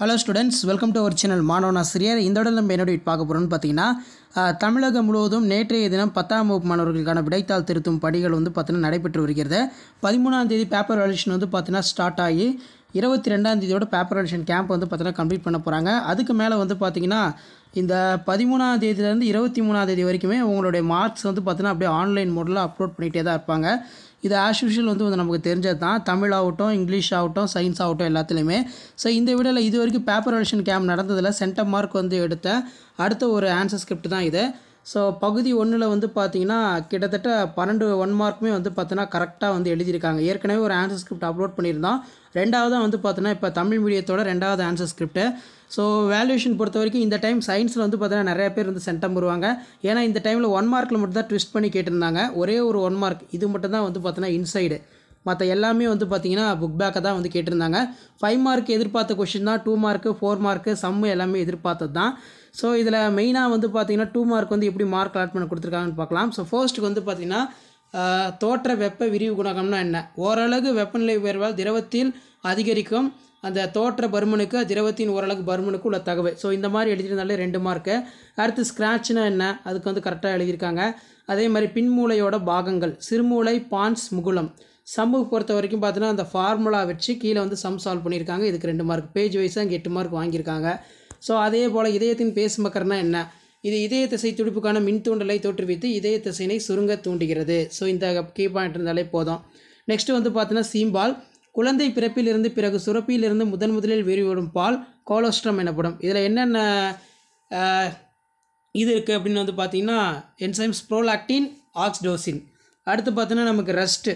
hello students welcome to our channel மாணவனாசிரியர் இந்த இடத்துல நம்ம என்னோட பார்க்க போகிறோம்னு பார்த்தீங்கன்னா தமிழகம் முழுவதும் நேற்றைய தினம் பத்தாம் வகுப்பு மாணவர்களுக்கான விடைத்தாள் திருத்தும் படிகள் வந்து பார்த்தீங்கன்னா நடைபெற்று வருகிறது பதிமூணாம் தேதி பேப்பர் வேலேஷன் வந்து பார்த்தீங்கன்னா ஸ்டார்ட் ஆகி இருபத்தி ரெண்டாம் தேதியோட பேப்பர் வேலேஷன் கேம்ப் வந்து பார்த்தீங்கன்னா கம்ப்ளீட் பண்ண போகிறாங்க அதுக்கு மேலே வந்து பார்த்திங்கன்னா இந்த பதிமூணாம் தேதியிலேருந்து இருபத்தி மூணாம் தேதி வரைக்குமே உங்களுடைய மார்க்ஸ் வந்து பார்த்திங்கன்னா அப்படியே ஆன்லைன் மோடில் அப்லோட் பண்ணிகிட்டே தான் இருப்பாங்க இது ஆஸ் யூஷுவல் வந்து நமக்கு தெரிஞ்சது தான் தமிழ் ஆகட்டும் இங்கிலீஷ் ஆகட்டும் சயின்ஸ் ஆகட்டும் எல்லாத்துலேயுமே ஸோ இந்த வீடியோவில் இது வரைக்கும் பேப்பர் வெல்ஷன் கேம்ப் நடந்ததில் சென்டம் மார்க் வந்து எடுத்தேன் அடுத்த ஒரு ஆன்சர் ஸ்கிரிப்ட் தான் இது ஸோ பகுதி ஒன்றில் வந்து பார்த்தீங்கன்னா கிட்டத்தட்ட பன்னெண்டு ஒன் மார்க்குமே வந்து பார்த்தீங்கன்னா கரெக்டாக வந்து எழுதியிருக்காங்க ஏற்கனவே ஒரு ஆன்சர் ஸ்கிரிப்ட் அப்லோட் பண்ணியிருந்தோம் ரெண்டாவதாக வந்து பார்த்தோன்னா இப்போ தமிழ் மீடியத்தோட ரெண்டாவது ஆன்சர் ஸ்கிரிப்ட்டு ஸோ வேல்யூஷன் பொறுத்த வரைக்கும் இந்த டைம் சயின்ஸில் வந்து பார்த்தீங்கன்னா நிறைய பேர் வந்து சென்டம் வருவாங்க ஏன்னா இந்த டைமில் ஒன் மார்க்கில் மட்டும் தான் ட்விஸ்ட் பண்ணி கேட்டிருந்தாங்க ஒரே ஒரு ஒன் மார்க் இது மட்டும் தான் வந்து பார்த்தீங்கன்னா இன்சைடு மற்ற எல்லாமே வந்து பார்த்திங்கன்னா புக் பேக்கை தான் வந்து கேட்டிருந்தாங்க ஃபைவ் மார்க் எதிர்பார்த்த கொஷின் தான் two mark four mark sum எல்லாமே எதிர்பார்த்தது தான் ஸோ இதில் மெயினாக வந்து பார்த்திங்கன்னா டூ மார்க் வந்து எப்படி மார்க் அலாட் பண்ண கொடுத்துருக்காங்கன்னு பார்க்கலாம் ஸோ ஃபர்ஸ்ட்டுக்கு வந்து பார்த்திங்கன்னா தோற்ற வெப்ப விரிவு குணகம்னா என்ன ஓரளவு வெப்பநிலை உயர்வால் திரவத்தில் அதிகரிக்கும் அந்த தோற்ற பருமனுக்கு திரவத்தின் ஓரளவுக்கு பருமனுக்கு உள்ள தகவல் ஸோ இந்த மாதிரி எழுதியிருந்தாலே ரெண்டு மார்க்கு அடுத்து ஸ்க்ராட்ச்னா என்ன அதுக்கு வந்து கரெக்டாக எழுதியிருக்காங்க அதே மாதிரி பின்மூளையோட பாகங்கள் சிறுமூளை பான்ஸ் முகுலம் சம்முக்கு பொறுத்த வரைக்கும் பார்த்தீங்கன்னா அந்த ஃபார்முலா வச்சு கீழே வந்து சம் சால்வ் பண்ணியிருக்காங்க இதுக்கு ரெண்டு மார்க் பேஜ் வைஸாக இங்கே எட்டு மார்க் வாங்கியிருக்காங்க ஸோ அதே போல் இதயத்தின் பேஸ்மக்கர்னால் என்ன இது இதய திசை துடிப்புக்கான மின்தூண்டலை தோற்றுவித்து இதய திசையினை சுருங்க தூண்டுகிறது ஸோ இந்த கீ பாயிண்ட் இருந்தாலே போதும் நெக்ஸ்ட்டு வந்து பார்த்தீங்கன்னா சீம்பால் குழந்தை பிறப்பிலிருந்து பிறகு சுரப்பியிலிருந்து முதன் முதலில் விரிவிடும் பால் கோலோஸ்ட்ரம் எனப்படும் இதில் என்னென்ன இது இருக்குது அப்படின்னு வந்து பார்த்தீங்கன்னா என்சைம்ஸ் ப்ரோலாக்டின் ஆக்ஸ்டோசின் அடுத்து பார்த்தீங்கன்னா நமக்கு ரஸ்ட்டு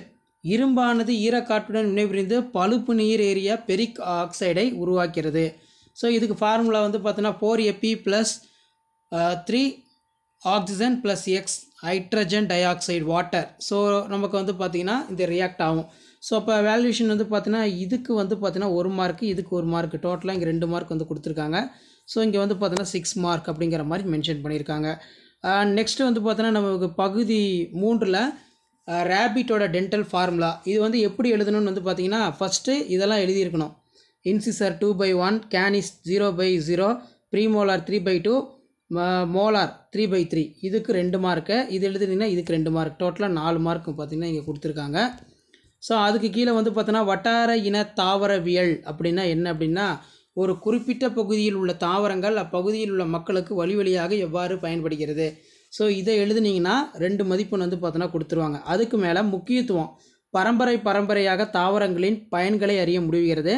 இரும்பானது ஈரக்காற்றுடன் வினைபுரிந்து பழுப்பு நீர் ஏரிய பெரிக் ஆக்சைடை உருவாக்கிறது ஸோ இதுக்கு ஃபார்முலா வந்து பார்த்தோன்னா four FP plus three oxygen plus X hydrogen dioxide water so நமக்கு வந்து பார்த்திங்கன்னா இந்த ரியாக்ட் ஆகும் ஸோ அப்போ வேல்யூஷன் வந்து பார்த்திங்கன்னா இதுக்கு வந்து பார்த்திங்கன்னா ஒரு மார்க்கு இதுக்கு ஒரு மார்க் டோட்டலாக இங்கே ரெண்டு மார்க் வந்து கொடுத்துருக்காங்க ஸோ இங்கே வந்து பார்த்தோன்னா சிக்ஸ் மார்க் அப்படிங்கிற மாதிரி மென்ஷன் பண்ணியிருக்காங்க நெக்ஸ்ட்டு uh, வந்து பார்த்தோன்னா நமக்கு பகுதி மூன்றில் ரேபிட்டோட டென்டல் ஃபார்முலா இது வந்து எப்படி எழுதணும்னு வந்து பார்த்திங்கன்னா ஃபஸ்ட்டு இதெல்லாம் எழுதியிருக்கணும் incisor two by one canines zero by zero premolar three by two molar three by three இதுக்கு ரெண்டு மார்க்கு இது எழுதுனீங்கன்னா இதுக்கு ரெண்டு மார்க் டோட்டலாக நாலு மார்க்கு பார்த்திங்கன்னா இங்கே கொடுத்துருக்காங்க ஸோ அதுக்கு கீழே வந்து பார்த்தோன்னா வட்டார இன தாவரவியல் அப்படின்னா என்ன அப்படின்னா ஒரு குறிப்பிட்ட பகுதியில் உள்ள தாவரங்கள் அப்பகுதியில் உள்ள மக்களுக்கு வழி வழியாக எவ்வாறு பயன்படுகிறது ஸோ இதை எழுதுனீங்கன்னா ரெண்டு மதிப்பெண் வந்து பார்த்தோன்னா கொடுத்துருவாங்க அதுக்கு மேலே முக்கியத்துவம் பரம்பரை பரம்பரையாக தாவரங்களின் பயன்களை அறிய முடிவுகிறது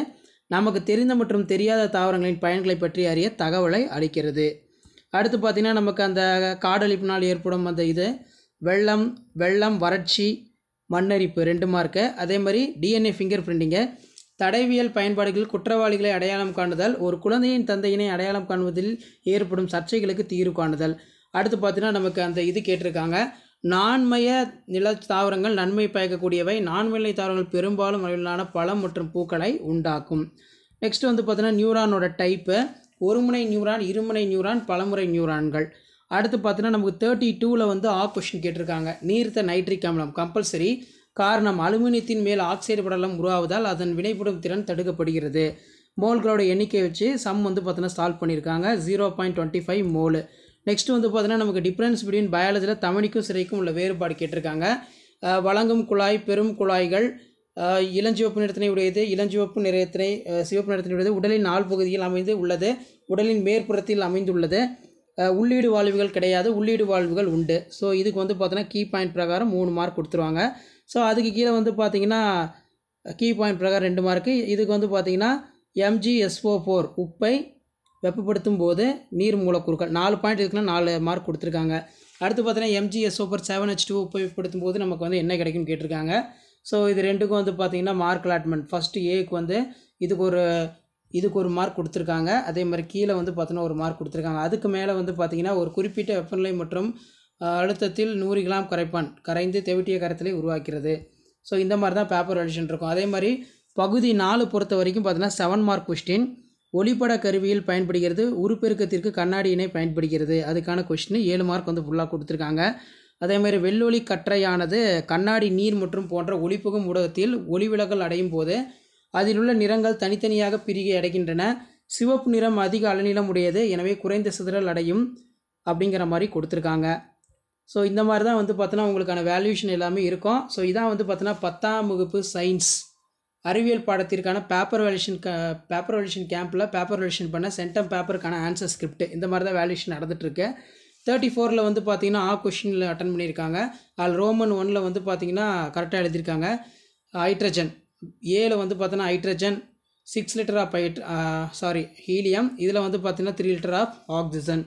நமக்கு தெரிந்த மற்றும் தெரியாத தாவரங்களின் பயன்களை பற்றி அறிய தகவலை அளிக்கிறது அடுத்து பார்த்திங்கன்னா நமக்கு அந்த காடழிப்பினால் ஏற்படும் அந்த இது வெள்ளம் வெள்ளம் வறட்சி மண்ணரிப்பு ரெண்டு மார்க்கு அதே மாதிரி டிஎன்ஏ ஃபிங்கர் பிரிண்டிங்கை தடைவியல் பயன்பாடுகளில் குற்றவாளிகளை அடையாளம் காணுதல் ஒரு குழந்தையின் தந்தையினை அடையாளம் காணுவதில் ஏற்படும் சர்ச்சைகளுக்கு தீர்வு காணுதல் அடுத்து பார்த்தீங்கன்னா நமக்கு அந்த இது கேட்டிருக்காங்க நான்மய நில தாவரங்கள் நன்மை பயக்கக்கூடியவை நான்மையிலை தாவரங்கள் பெரும்பாலும் அளவிலான பழம் மற்றும் பூக்களை உண்டாக்கும் நெக்ஸ்ட் வந்து பார்த்தீங்கன்னா நியூரானோட டைப்பு ஒருமுனை நியூரான் இருமுனை நியூரான் பலமுறை நியூரான்கள் அடுத்து பார்த்தீங்கன்னா நமக்கு தேர்ட்டி டூவில் வந்து ஆ கொஷின் கேட்டிருக்காங்க நீர்த்த நைட்ரிக் அமிலம் கம்பல்சரி காரணம் அலுமினியத்தின் மேல் ஆக்சைடு படலம் உருவாவதால் அதன் வினைப்படும் திறன் தடுக்கப்படுகிறது மோல்களோட எண்ணிக்கை வச்சு சம் வந்து பார்த்தீங்கன்னா சால்வ் பண்ணியிருக்காங்க zero point twenty five mole next வந்து பார்த்தீங்கன்னா நமக்கு டிஃப்ரென்ஸ் பிட்வீன் பயாலஜியில் தமணிக்கும் சிறைக்கும் உள்ள வேறுபாடு கேட்டிருக்காங்க வழங்கும் குழாய் பெரும் குழாய்கள் இளஞ்சிவப்பு நிறத்தினை உடையது இளஞ்சிவப்பு நிறத்தினை சிவப்பு நிறத்தினை உடையது உடலின் நாள் பகுதியில் அமைந்து உள்ளது உடலின் மேற்புறத்தில் அமைந்துள்ளது உள்ளீடு வாழ்வுகள் கிடையாது உள்ளீடு வாழ்வுகள் உண்டு ஸோ இதுக்கு வந்து பார்த்தீங்கன்னா கீ பாயிண்ட் பிரகாரம் மூணு மார்க் கொடுத்துருவாங்க ஸோ அதுக்கு கீழே வந்து பார்த்திங்கன்னா கீ பாயிண்ட் பிரகாரம் ரெண்டு மார்க்கு இதுக்கு வந்து பார்த்திங்கன்னா எம்ஜிஎஸ்ஓ ஃபோர் உப்பை வெப்பப்படுத்தும் போது நீர் மூலக்கூறுகள் நாலு பாயிண்ட் இருக்குன்னா நாலு மார்க் கொடுத்துருக்காங்க அடுத்து பார்த்தீங்கன்னா MGS super seven H two உபயோகப்படுத்தும் போது நமக்கு வந்து என்ன கிடைக்கும்னு கேட்டிருக்காங்க ஸோ இது ரெண்டுக்கும் வந்து பார்த்திங்கன்னா மார்க் அலாட்மெண்ட் ஃபஸ்ட்டு ஏக்கு வந்து இதுக்கு ஒரு இதுக்கு ஒரு மார்க் கொடுத்துருக்காங்க அதே மாதிரி கீழே வந்து பார்த்தீங்கன்னா ஒரு மார்க் கொடுத்துருக்காங்க அதுக்கு மேலே வந்து பார்த்திங்கன்னா ஒரு குறிப்பிட்ட வெப்பநிலை மற்றும் அழுத்தத்தில் நூறு கிராம் கரைப்பான் கரைந்து தெவிட்டிய கரத்திலே உருவாக்கிறது ஸோ இந்த மாதிரி தான் பேப்பர் அடிஷன் இருக்கும் அதே மாதிரி பகுதி நாலு பொறுத்த வரைக்கும் பார்த்தீங்கன்னா செவன் மார்க் கொஸ்டின் ஒளிப்பட கருவியில் பயன்படுகிறது உருப்பெருக்கத்திற்கு கண்ணாடியினை பயன்படுகிறது அதுக்கான கொஷின் ஏழு மார்க் வந்து ஃபுல்லாக கொடுத்துருக்காங்க அதேமாதிரி வெள்ளொளி கற்றையானது கண்ணாடி நீர் மற்றும் போன்ற ஒளிப்புகும் ஊடகத்தில் ஒளிவிலகல் அடையும் போது அதில் உள்ள நிறங்கள் தனித்தனியாக பிரிகை அடைகின்றன சிவப்பு நிறம் அதிக அலநிலம் உடையது எனவே குறைந்த சிதறல் அடையும் அப்படிங்கிற மாதிரி கொடுத்துருக்காங்க ஸோ இந்த மாதிரி தான் வந்து பார்த்தோன்னா உங்களுக்கான வேல்யூஷன் எல்லாமே இருக்கும் ஸோ இதான் வந்து பார்த்தோன்னா பத்தாம் வகுப்பு சயின்ஸ் அறிவியல் பாடத்திற்கான பேப்பர் வேலேஷன் க பேப்பர் வேலேஷன் கேம்பில் பேப்பர் வேலேஷன் பண்ண சென்டம் பேப்பருக்கான ஆன்சர் ஸ்கிரிப்ட் இந்த மாதிரி தான் வேலேஷன் நடந்துகிட்ருக்கு தேர்ட்டி ஃபோரில் வந்து பார்த்திங்கன்னா ஆ கொஷினில் அட்டன் பண்ணியிருக்காங்க அதில் ரோமன் ஒனில் வந்து பார்த்திங்கன்னா கரெக்டாக எழுதியிருக்காங்க ஹைட்ரஜன் ஏல வந்து பார்த்தோன்னா hydrogen six litre of hyd sorry helium இதில் வந்து பார்த்திங்கன்னா த்ரீ லிட்டர் ஆஃப் ஆக்சிஜன்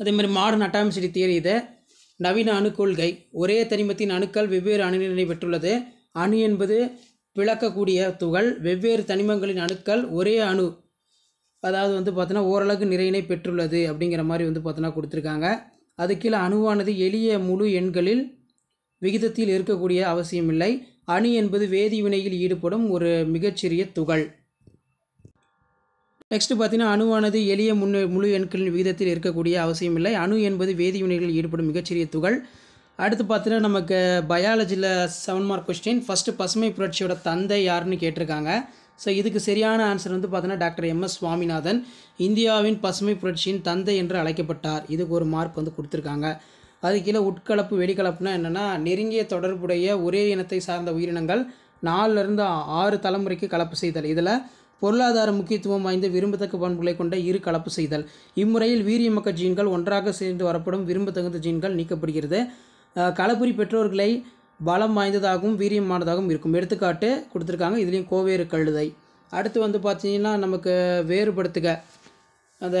அதேமாதிரி மாடர்ன் அட்டாமிசிட்டி தியரி இது நவீன அணு கொள்கை ஒரே தனிமத்தின் அணுக்கள் வெவ்வேறு அணுநிலை பெற்றுள்ளது அணு என்பது பிளக்கக்கூடிய துகள் வெவ்வேறு தனிமங்களின் அணுக்கள் ஒரே அணு அதாவது வந்து பார்த்தோன்னா ஓரளவுக்கு நிறையினை பெற்றுள்ளது அப்படிங்கிற மாதிரி வந்து பார்த்தோன்னா கொடுத்துருக்காங்க அது கீழே அணுவானது எளிய முழு எண்களில் விகிதத்தில் இருக்கக்கூடிய அவசியம் இல்லை அணு என்பது வேதிவினையில் ஈடுபடும் ஒரு மிகச்சிறிய துகள் நெக்ஸ்ட்டு பார்த்தீங்கன்னா அணுவானது எளிய முன்னு முழு எண்களின் விகிதத்தில் இருக்கக்கூடிய அவசியமில்லை அணு என்பது வேதிவினைகளில் ஈடுபடும் மிகச்சிறிய துகள் அடுத்து பார்த்தீங்கன்னா நமக்கு பயாலஜியில் செவன் மார்க் கொஸ்டின் ஃபஸ்ட்டு பசுமை புரட்சியோட தந்தை யாருன்னு கேட்டிருக்காங்க ஸோ இதுக்கு சரியான ஆன்சர் வந்து பார்த்தீங்கன்னா டாக்டர் எம்எஸ் சுவாமிநாதன் இந்தியாவின் பசுமை புரட்சியின் தந்தை என்று அழைக்கப்பட்டார் இதுக்கு ஒரு மார்க் வந்து கொடுத்துருக்காங்க அது கீழே உட்கலப்பு வெடிக்கலப்புனா என்னென்னா நெருங்கிய தொடர்புடைய ஒரே இனத்தை சார்ந்த உயிரினங்கள் நாலுலேருந்து ஆறு தலைமுறைக்கு கலப்பு செய்தல் இதில் பொருளாதார முக்கியத்துவம் வாய்ந்த விரும்பத்தக்க பண்புகளை கொண்ட இரு கலப்பு செய்தல் இம்முறையில் வீரியமக்க ஜீன்கள் ஒன்றாக சேர்ந்து வரப்படும் விரும்பத்தகுந்த ஜீன்கள் நீக்கப்படுகிறது களப்புரி பெற்றோர்களை பலம் வாய்ந்ததாகவும் வீரியமானதாகவும் இருக்கும் எடுத்துக்காட்டு கொடுத்துருக்காங்க இதுலேயும் கோவேறு கழுதை அடுத்து வந்து பார்த்திங்கன்னா நமக்கு வேறுபடுத்துக அந்த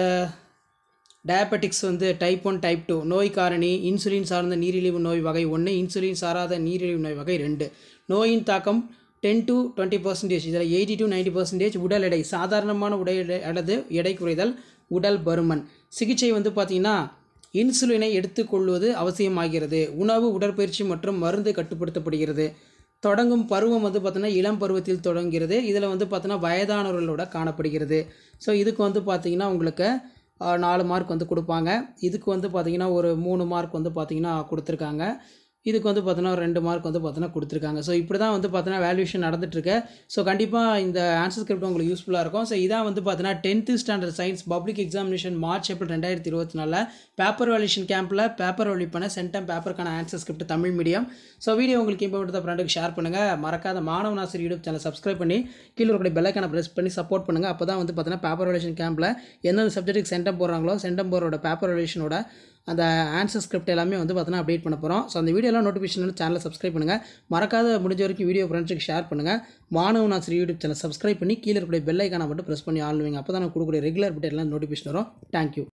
டயபெட்டிக்ஸ் வந்து டைப் ஒன் டைப் டூ நோய் காரணி இன்சுலின் சார்ந்த நீரிழிவு நோய் வகை ஒன்று இன்சுலின் சாராத நீரிழிவு நோய் வகை ரெண்டு நோயின் தாக்கம் டென் டு டுவெண்ட்டி பர்சன்டேஜ் இதில் எயிட்டி டு நைன்ட்டி பர்சன்டேஜ் உடல் எடை சாதாரணமான உடல் எடை அல்லது எடை குறைதல் உடல் பருமன் சிகிச்சை வந்து பார்த்திங்கன்னா இன்சுலினை எடுத்துக்கொள்வது அவசியமாகிறது உணவு உடற்பயிற்சி மற்றும் மருந்து கட்டுப்படுத்தப்படுகிறது தொடங்கும் பருவம் வந்து பார்த்தோன்னா இளம் பருவத்தில் தொடங்குகிறது இதில் வந்து பார்த்தோன்னா வயதானவர்களோட காணப்படுகிறது ஸோ இதுக்கு வந்து பார்த்திங்கன்னா உங்களுக்கு நாலு மார்க் வந்து கொடுப்பாங்க இதுக்கு வந்து பார்த்திங்கன்னா ஒரு மூணு மார்க் வந்து பார்த்திங்கன்னா கொடுத்துருக்காங்க இதுக்கு வந்து பார்த்தோன்னா ரெண்டு மார்க் வந்து பார்த்தோன்னா கொடுத்துருக்காங்க ஸோ இப்படி தான் வந்து பார்த்தோன்னா வேல்யூஷன் நடந்துட்டுருக்கு ஸோ கண்டிப்பாக இந்த ஆன்சர் ஸ்கிரிப்ட் உங்களுக்கு யூஸ்ஃபுல்லாக இருக்கும் ஸோ இதான் வந்து பார்த்தோன்னா tenth standard science public examination March April ரெண்டாயிரத்தி இருபத்தி நாலில் பேப்பர் வேல்யூஷன் கேம்பில் பேப்பர் வழி பண்ண சென்டம் பேப்பருக்கான answer script Tamil medium so video உங்களுக்கு இம்பார்ட்டன் ஃப்ரெண்டுக்கு ஷேர் பண்ணுங்கள் மறக்காத மாணவன் ஆசிரியர் யூடியூப் சேனல் சப்ஸ்கிரைப் பண்ணி கீழே இருக்கிற பெல்லைக்கான ப்ரெஸ் பண்ணி சப்போர்ட் பண்ணுங்கள் அப்போ தான் வந்து பார்த்தோன்னா பேப்பர் வேல்யூஷன் கேம்பில் எந்தெந்த சப்ஜெக்ட்டுக்கு சென்டம் போடுறாங்களோ சென்டம் போடுறோட பேப்பர் வேல்யூஷனோட அந்த ஆன்சர் ஸ்கிரிப்ட் எல்லாமே வந்து பார்த்தினா அப்டேட் பண்ண போகிறோம் ஸோ அந்த வீடியோலாம் நோட்டிஃபிகேஷன் சேனல் சப்ஸ்கிரைப் பண்ணுங்கள் மறக்காத முடிஞ்ச வரைக்கும் வீடியோ ஃப்ரெண்ட்ஸுக்கு ஷேர் பண்ணுங்கள் மாணவன் ஆசிரியர் யூடியூப் சேனல் சப்ஸ்கிரைப் பண்ணி கீழே இருக்கிற பெல்லைக்கான மட்டும் ப்ரெஸ் பண்ணி ஆளுவீங்க அப்போ தான் நான் கொடுக்குற ரெகுலர் அப்டேட்லாம் நோட்டிஃபிகேஷன் வரும் தேங்க்யூ